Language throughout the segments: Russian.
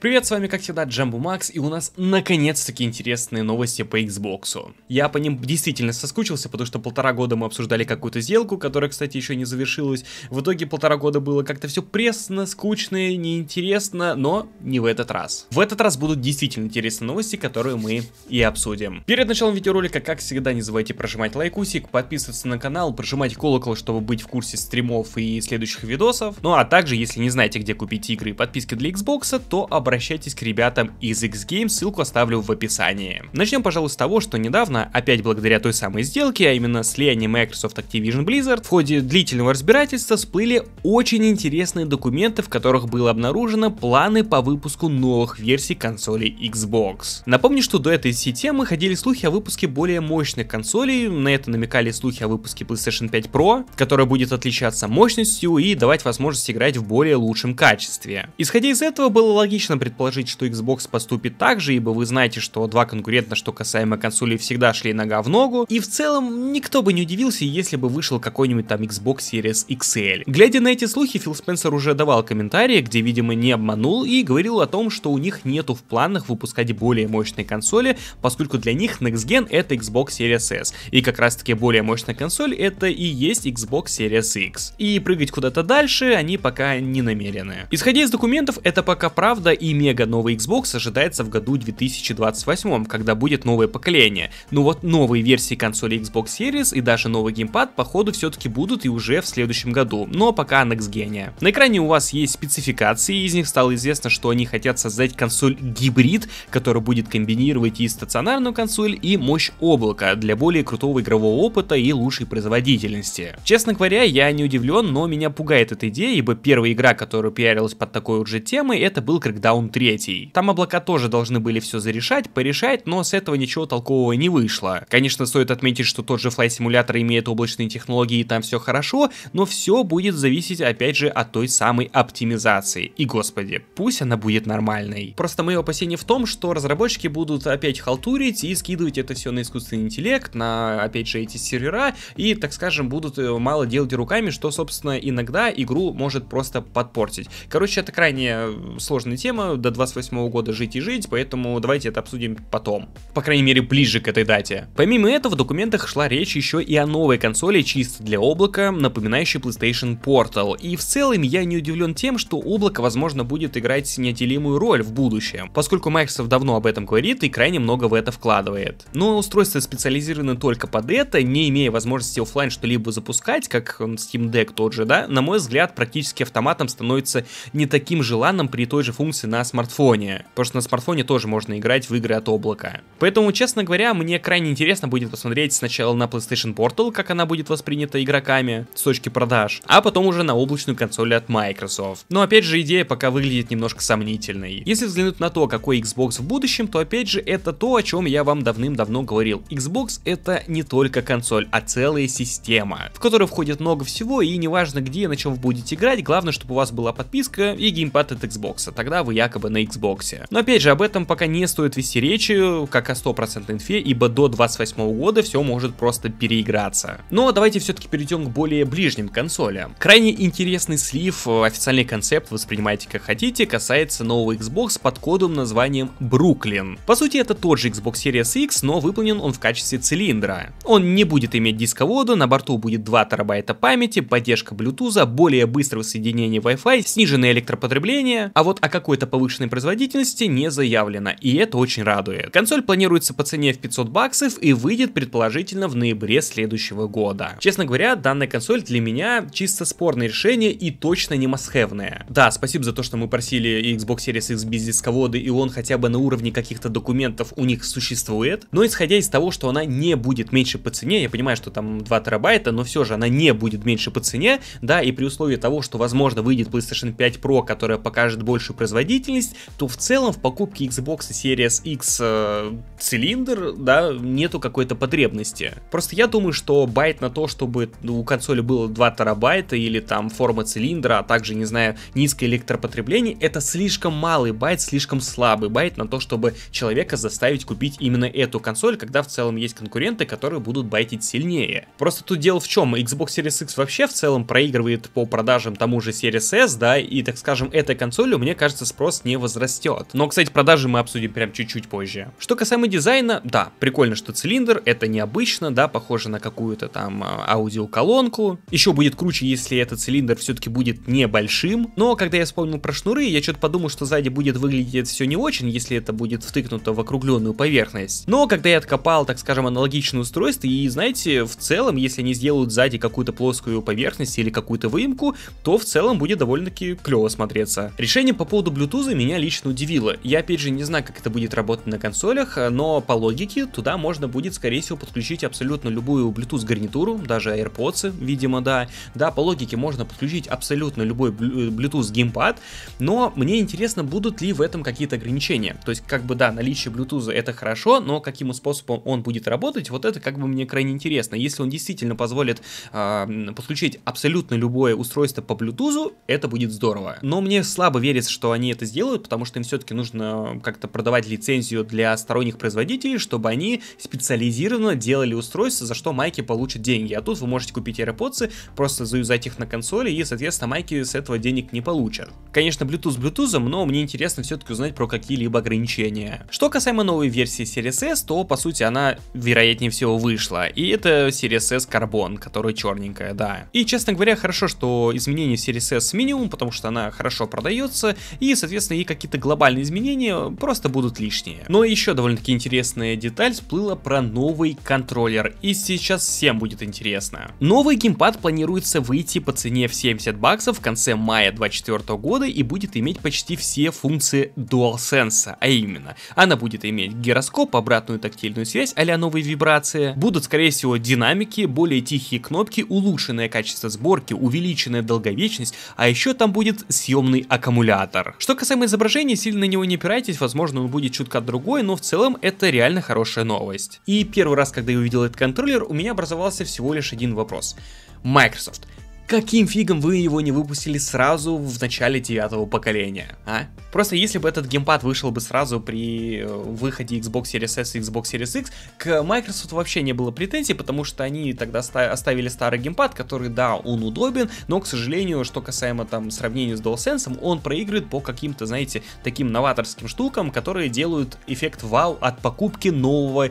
Привет, с вами как всегда Джамбу Макс, и у нас наконец-таки интересные новости по Xbox. Я по ним действительно соскучился, потому что полтора года мы обсуждали какую-то сделку, которая, кстати, еще не завершилась. В итоге полтора года было как-то все пресно, скучно, неинтересно, но не в этот раз. В этот раз будут действительно интересные новости, которые мы и обсудим. Перед началом видеоролика, как всегда, не забывайте прожимать лайкусик, подписываться на канал, прожимать колокол, чтобы быть в курсе стримов и следующих видосов. Ну а также, если не знаете, где купить игры и подписки для Xbox, то обращайтесь к ребятам из X-Games, ссылку оставлю в описании. Начнем, пожалуй, с того, что недавно, опять благодаря той самой сделке, а именно слиянию Microsoft Activision Blizzard, в ходе длительного разбирательства всплыли очень интересные документы, в которых было обнаружено планы по выпуску новых версий консолей Xbox. Напомню, что до этой всей темы ходили слухи о выпуске более мощных консолей, на это намекали слухи о выпуске PlayStation 5 Pro, которая будет отличаться мощностью и давать возможность играть в более лучшем качестве. Исходя из этого, было логично предположить, что Xbox поступит так же, ибо вы знаете, что два конкурента, что касаемо консолей, всегда шли нога в ногу, и в целом никто бы не удивился, если бы вышел какой-нибудь там Xbox Series XL. Глядя на эти слухи, Фил Спенсер уже давал комментарии, где, видимо, не обманул и говорил о том, что у них нету в планах выпускать более мощные консоли, поскольку для них Next Gen это Xbox Series S, и как раз таки более мощная консоль это и есть Xbox Series X. И прыгать куда-то дальше они пока не намерены. Исходя из документов, это пока правда и и мега новый Xbox ожидается в году 2028, когда будет новое поколение. Но ну вот новые версии консоли Xbox Series и даже новый геймпад походу все-таки будут и уже в следующем году, но ну а пока на Genia. На экране у вас есть спецификации, из них стало известно, что они хотят создать консоль гибрид, которая будет комбинировать и стационарную консоль, и мощь облака для более крутого игрового опыта и лучшей производительности. Честно говоря, я не удивлен, но меня пугает эта идея, ибо первая игра, которая пиарилась под такой уже темой, это был Crackdown раунд третий. Там облака тоже должны были все зарешать, порешать, но с этого ничего толкового не вышло. Конечно, стоит отметить, что тот же Flight Simulator имеет облачные технологии и там все хорошо, но все будет зависеть опять же от той самой оптимизации. И господи, пусть она будет нормальной. Просто мое опасение в том, что разработчики будут опять халтурить и скидывать это все на искусственный интеллект, на опять же эти сервера, и так скажем, будут э, мало делать руками, что собственно иногда игру может просто подпортить. Короче, это крайне э, сложная тема, до 28 года жить и жить, поэтому давайте это обсудим потом. По крайней мере, ближе к этой дате. Помимо этого, в документах шла речь еще и о новой консоли чисто для облака, напоминающей PlayStation Portal. И в целом я не удивлен тем, что облако, возможно, будет играть неотделимую роль в будущем, поскольку Microsoft давно об этом говорит и крайне много в это вкладывает. Но устройства специализированы только под это, не имея возможности офлайн что-либо запускать, как Steam Deck тот же, да, на мой взгляд, практически автоматом становится не таким желанным при той же функции на на смартфоне, потому что на смартфоне тоже можно играть в игры от облака. Поэтому, честно говоря, мне крайне интересно будет посмотреть сначала на PlayStation Portal, как она будет воспринята игроками с точки продаж, а потом уже на облачную консоль от Microsoft. Но опять же, идея пока выглядит немножко сомнительной. Если взглянуть на то, какой Xbox в будущем, то опять же, это то, о чем я вам давным-давно говорил. Xbox это не только консоль, а целая система, в которой входит много всего, и неважно где и на чем вы будете играть, главное, чтобы у вас была подписка и геймпад от Xbox. Тогда вы я якобы на Xbox. Но опять же, об этом пока не стоит вести речи, как о 100% инфе, ибо до 28 года все может просто переиграться. Но давайте все-таки перейдем к более ближним консолям. Крайне интересный слив, э, официальный концепт, воспринимайте как хотите, касается нового Xbox под кодом названием Brooklyn. По сути, это тот же Xbox Series X, но выполнен он в качестве цилиндра. Он не будет иметь дисковода, на борту будет 2 терабайта памяти, поддержка Bluetooth, более быстрое соединение Wi-Fi, сниженное электропотребление, а вот о какой-то повышенной производительности не заявлено, и это очень радует. Консоль планируется по цене в 500 баксов и выйдет предположительно в ноябре следующего года. Честно говоря, данная консоль для меня чисто спорное решение и точно не масхевное. Да, спасибо за то, что мы просили Xbox Series X без дисковода и он хотя бы на уровне каких-то документов у них существует, но исходя из того, что она не будет меньше по цене, я понимаю, что там 2 терабайта, но все же она не будет меньше по цене, да, и при условии того, что возможно выйдет PlayStation 5 Pro, которая покажет больше производительность, производительность, то в целом в покупке Xbox Series X э, цилиндр, да, нету какой-то потребности. Просто я думаю, что байт на то, чтобы у консоли было 2 терабайта или там форма цилиндра, а также, не знаю, низкое электропотребление, это слишком малый байт, слишком слабый байт на то, чтобы человека заставить купить именно эту консоль, когда в целом есть конкуренты, которые будут байтить сильнее. Просто тут дело в чем, Xbox Series X вообще в целом проигрывает по продажам тому же Series S, да, и, так скажем, этой консоли мне кажется, спрос рост не возрастет. Но, кстати, продажи мы обсудим прям чуть-чуть позже. Что касаемо дизайна, да, прикольно, что цилиндр, это необычно, да, похоже на какую-то там а, аудиоколонку. Еще будет круче, если этот цилиндр все-таки будет небольшим. Но когда я вспомнил про шнуры, я что-то подумал, что сзади будет выглядеть все не очень, если это будет втыкнуто в округленную поверхность. Но когда я откопал, так скажем, аналогичное устройство, и знаете, в целом, если они сделают сзади какую-то плоскую поверхность или какую-то выемку, то в целом будет довольно-таки клево смотреться. Решение по поводу Bluetooth Медузы меня лично удивило. Я опять же не знаю, как это будет работать на консолях, э, но по логике туда можно будет, скорее всего, подключить абсолютно любую Bluetooth гарнитуру, даже AirPods, видимо, да. Да, по логике можно подключить абсолютно любой э, Bluetooth геймпад, но мне интересно, будут ли в этом какие-то ограничения. То есть, как бы, да, наличие Bluetooth это хорошо, но каким способом он будет работать, вот это как бы мне крайне интересно. Если он действительно позволит э, подключить абсолютно любое устройство по Bluetooth, это будет здорово. Но мне слабо верится, что они это сделают, потому что им все-таки нужно как-то продавать лицензию для сторонних производителей, чтобы они специализированно делали устройства, за что майки получат деньги. А тут вы можете купить AirPods, просто заюзать их на консоли, и, соответственно, майки с этого денег не получат. Конечно, Bluetooth Bluetooth, но мне интересно все-таки узнать про какие-либо ограничения. Что касаемо новой версии Series S, то, по сути, она, вероятнее всего, вышла. И это Series S Carbon, которая черненькая, да. И, честно говоря, хорошо, что изменение в Series S минимум, потому что она хорошо продается, и, соответственно, соответственно и какие-то глобальные изменения просто будут лишние. Но еще довольно-таки интересная деталь всплыла про новый контроллер, и сейчас всем будет интересно. Новый геймпад планируется выйти по цене в 70 баксов в конце мая 2024 года и будет иметь почти все функции DualSense, а именно, она будет иметь гироскоп, обратную тактильную связь а новые вибрации, будут скорее всего динамики, более тихие кнопки, улучшенное качество сборки, увеличенная долговечность, а еще там будет съемный аккумулятор. Что касается касаемо изображения, сильно на него не опирайтесь, возможно он будет чутка другой, но в целом это реально хорошая новость. И первый раз, когда я увидел этот контроллер, у меня образовался всего лишь один вопрос. Microsoft, каким фигом вы его не выпустили сразу в начале девятого поколения, а? Просто если бы этот геймпад вышел бы сразу при э, выходе Xbox Series S и Xbox Series X, к Microsoft вообще не было претензий, потому что они тогда оставили старый геймпад, который, да, он удобен, но, к сожалению, что касаемо там сравнения с DualSense, он проигрывает по каким-то, знаете, таким новаторским штукам, которые делают эффект вау от покупки нового э,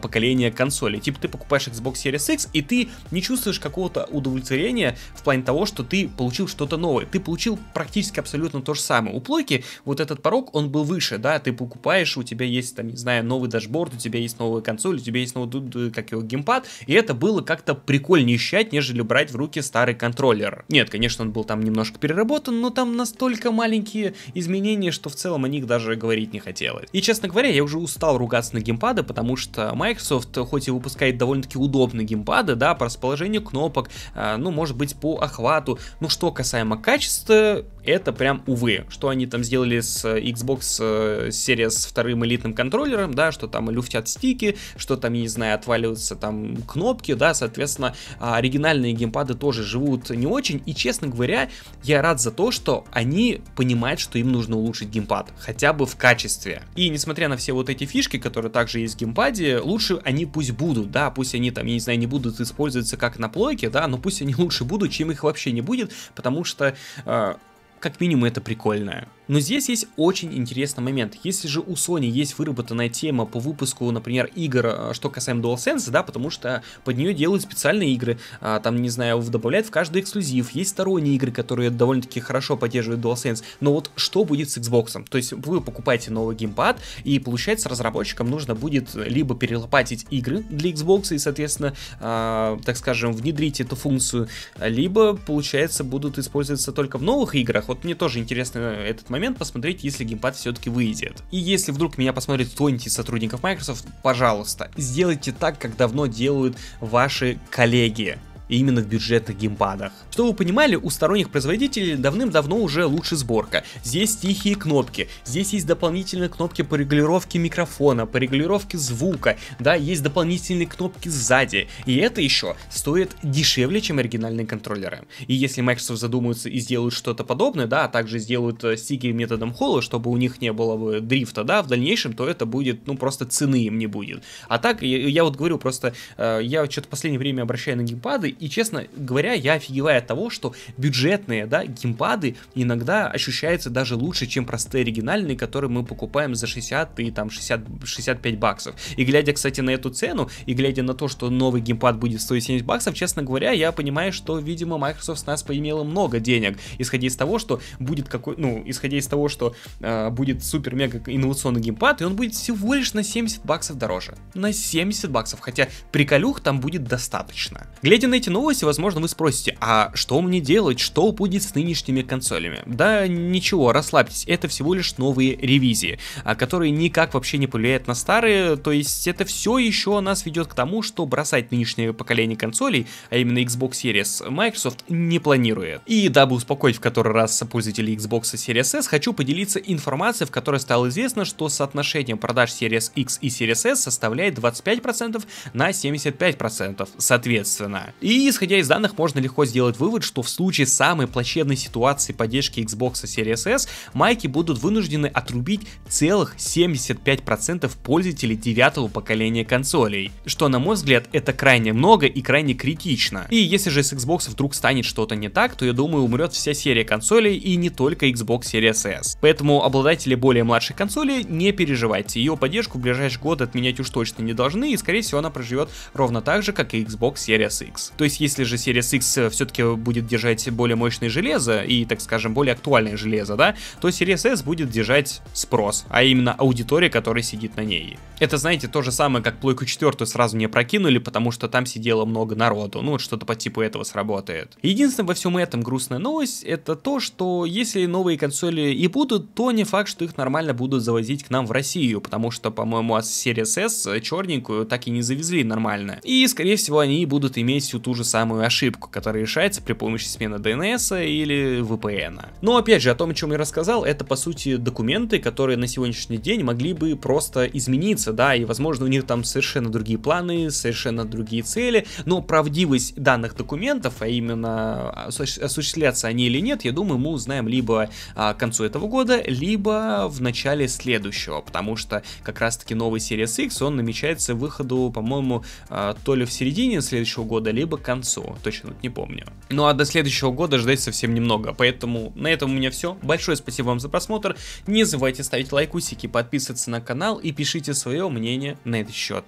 поколения консоли. Типа ты покупаешь Xbox Series X, и ты не чувствуешь какого-то удовлетворения в плане того, что ты получил что-то новое. Ты получил практически абсолютно то же самое. У плойки вот этот порог, он был выше, да, ты покупаешь, у тебя есть, там, не знаю, новый дашборд, у тебя есть новая консоль, у тебя есть новый, как его, геймпад, и это было как-то прикольнее ощущать, нежели брать в руки старый контроллер. Нет, конечно, он был там немножко переработан, но там настолько маленькие изменения, что в целом о них даже говорить не хотелось. И, честно говоря, я уже устал ругаться на геймпады, потому что Microsoft, хоть и выпускает довольно-таки удобные геймпады, да, по расположению кнопок, а, ну, может быть, скорость, по охвату. Ну что касаемо качества, это прям увы. Что они там сделали с э, Xbox серия э, с вторым элитным контроллером, да, что там люфтят стики, что там, я не знаю, отваливаются там кнопки, да, соответственно, а, оригинальные геймпады тоже живут не очень. И, честно говоря, я рад за то, что они понимают, что им нужно улучшить геймпад, хотя бы в качестве. И несмотря на все вот эти фишки, которые также есть в геймпаде, лучше они пусть будут, да, пусть они там, я не знаю, не будут использоваться как на плойке, да, но пусть они лучше будут, чем их вообще не будет, потому что, э, как минимум, это прикольное. Но здесь есть очень интересный момент. Если же у Sony есть выработанная тема по выпуску, например, игр, а, что касаемо DualSense, да, потому что под нее делают специальные игры, а, там, не знаю, добавляют в каждый эксклюзив, есть сторонние игры, которые довольно-таки хорошо поддерживают DualSense, но вот что будет с Xbox? То есть вы покупаете новый геймпад, и получается разработчикам нужно будет либо перелопатить игры для Xbox, и, соответственно, а, так скажем, внедрить эту функцию, либо, получается, будут использоваться только в новых играх. Вот мне тоже интересно этот момент момент посмотреть, если геймпад все-таки выйдет. И если вдруг меня посмотрит кто-нибудь из сотрудников Microsoft, пожалуйста, сделайте так, как давно делают ваши коллеги и именно в бюджетных геймпадах. Что вы понимали, у сторонних производителей давным-давно уже лучше сборка. Здесь тихие кнопки, здесь есть дополнительные кнопки по регулировке микрофона, по регулировке звука, да, есть дополнительные кнопки сзади. И это еще стоит дешевле, чем оригинальные контроллеры. И если Microsoft задумаются и сделают что-то подобное, да, а также сделают э, стики методом холла, чтобы у них не было бы дрифта, да, в дальнейшем, то это будет, ну, просто цены им не будет. А так, я, я вот говорю, просто э, я что-то в последнее время обращаю на геймпады, и честно говоря, я офигеваю от того, что бюджетные, да, геймпады иногда ощущаются даже лучше, чем простые оригинальные, которые мы покупаем за 60 и там 60, 65 баксов. И глядя, кстати, на эту цену, и глядя на то, что новый геймпад будет стоить 70 баксов, честно говоря, я понимаю, что, видимо, Microsoft с нас поимела много денег, исходя из того, что будет какой, ну, исходя из того, что э, будет супер-мега инновационный геймпад, и он будет всего лишь на 70 баксов дороже. На 70 баксов, хотя приколюх там будет достаточно. Глядя на эти эти новости, возможно, вы спросите, а что мне делать, что будет с нынешними консолями? Да ничего, расслабьтесь, это всего лишь новые ревизии, а, которые никак вообще не повлияют на старые, то есть это все еще нас ведет к тому, что бросать нынешнее поколение консолей, а именно Xbox Series, Microsoft не планирует. И дабы успокоить в который раз пользователей Xbox Series S, хочу поделиться информацией, в которой стало известно, что соотношение продаж Series X и Series S составляет 25% на 75% соответственно. И и исходя из данных, можно легко сделать вывод, что в случае самой плачевной ситуации поддержки Xbox Series S, майки будут вынуждены отрубить целых 75% пользователей девятого поколения консолей. Что, на мой взгляд, это крайне много и крайне критично. И если же с Xbox вдруг станет что-то не так, то я думаю умрет вся серия консолей и не только Xbox Series S. Поэтому обладатели более младшей консоли не переживайте, ее поддержку в ближайший год отменять уж точно не должны и скорее всего она проживет ровно так же, как и Xbox Series X. То есть, если же Series X э, все-таки будет держать более мощное железо и, так скажем, более актуальное железо, да, то Series S будет держать спрос, а именно аудитория, которая сидит на ней. Это, знаете, то же самое, как плойку четвертую сразу не прокинули, потому что там сидело много народу. Ну, вот что-то по типу этого сработает. Единственное во всем этом грустная новость, это то, что если новые консоли и будут, то не факт, что их нормально будут завозить к нам в Россию, потому что, по-моему, от Series S э, черненькую так и не завезли нормально. И, скорее всего, они будут иметь всю ту же самую ошибку, которая решается при помощи смены DNS или VPN. Но опять же, о том, о чем я рассказал, это по сути документы, которые на сегодняшний день могли бы просто измениться, да, и возможно у них там совершенно другие планы, совершенно другие цели, но правдивость данных документов, а именно осуществляться они или нет, я думаю, мы узнаем либо а, к концу этого года, либо в начале следующего, потому что как раз-таки новый Series X, он намечается выходу, по-моему, а, то ли в середине следующего года, либо концу, точно вот не помню. Ну а до следующего года ждать совсем немного, поэтому на этом у меня все. Большое спасибо вам за просмотр, не забывайте ставить лайкусики, подписываться на канал и пишите свое мнение на этот счет.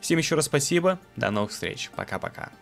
Всем еще раз спасибо, до новых встреч, пока-пока.